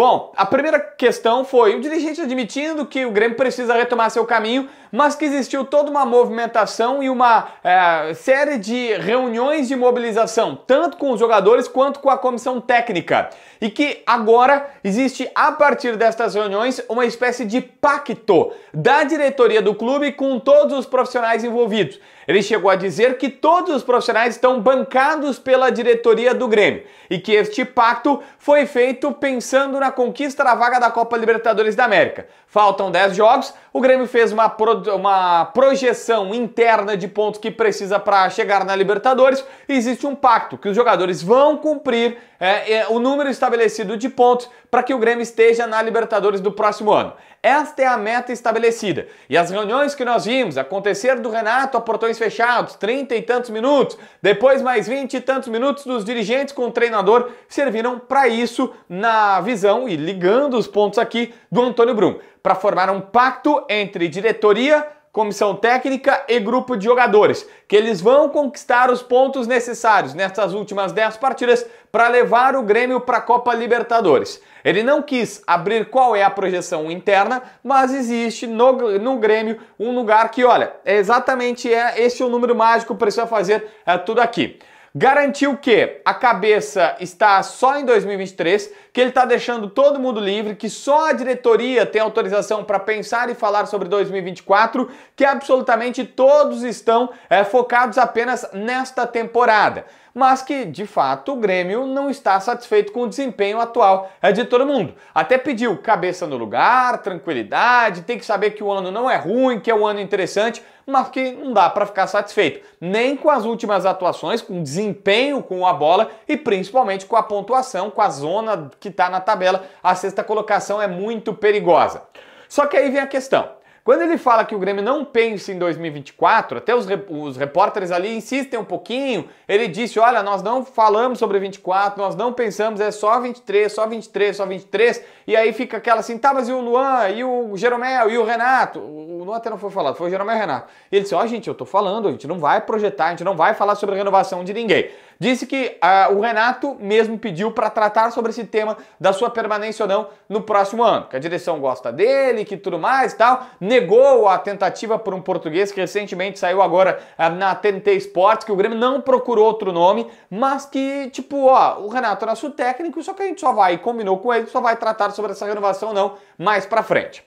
Bom, a primeira questão foi o dirigente admitindo que o Grêmio precisa retomar seu caminho, mas que existiu toda uma movimentação e uma é, série de reuniões de mobilização, tanto com os jogadores quanto com a comissão técnica. E que agora existe, a partir destas reuniões, uma espécie de pacto da diretoria do clube com todos os profissionais envolvidos. Ele chegou a dizer que todos os profissionais estão bancados pela diretoria do Grêmio e que este pacto foi feito pensando na na conquista da vaga da Copa Libertadores da América. Faltam 10 jogos, o Grêmio fez uma, pro, uma projeção interna de pontos que precisa para chegar na Libertadores. existe um pacto que os jogadores vão cumprir é, é, o número estabelecido de pontos para que o Grêmio esteja na Libertadores do próximo ano. Esta é a meta estabelecida. E as reuniões que nós vimos acontecer do Renato a portões fechados, trinta e tantos minutos, depois mais vinte e tantos minutos dos dirigentes com o treinador, serviram para isso na visão e ligando os pontos aqui do Antônio Brum, para formar um pacto entre diretoria, comissão técnica e grupo de jogadores, que eles vão conquistar os pontos necessários nessas últimas 10 partidas para levar o Grêmio para a Copa Libertadores. Ele não quis abrir qual é a projeção interna, mas existe no, no Grêmio um lugar que, olha, é exatamente é, esse é o número mágico, para precisa fazer é, tudo aqui. Garantiu que a cabeça está só em 2023, que ele está deixando todo mundo livre, que só a diretoria tem autorização para pensar e falar sobre 2024, que absolutamente todos estão é, focados apenas nesta temporada. Mas que, de fato, o Grêmio não está satisfeito com o desempenho atual é, de todo mundo. Até pediu cabeça no lugar, tranquilidade, tem que saber que o ano não é ruim, que é um ano interessante mas que não dá para ficar satisfeito, nem com as últimas atuações, com o desempenho com a bola e principalmente com a pontuação, com a zona que está na tabela. A sexta colocação é muito perigosa. Só que aí vem a questão. Quando ele fala que o Grêmio não pensa em 2024, até os, rep os repórteres ali insistem um pouquinho. Ele disse: Olha, nós não falamos sobre 24, nós não pensamos, é só 23, só 23, só 23. E aí fica aquela assim: tá, mas e o Luan, e o Jeromel, e o Renato? O Luan até não foi falado, foi o Jeromel e o Renato. E ele disse: Ó, oh, gente, eu tô falando, a gente não vai projetar, a gente não vai falar sobre renovação de ninguém. Disse que ah, o Renato mesmo pediu para tratar sobre esse tema da sua permanência ou não no próximo ano, que a direção gosta dele, que tudo mais e tal. Negou a tentativa por um português que recentemente saiu agora ah, na TNT Sports, que o Grêmio não procurou outro nome, mas que, tipo, ó, o Renato é nosso técnico, só que a gente só vai, combinou com ele, só vai tratar sobre essa renovação ou não mais pra frente.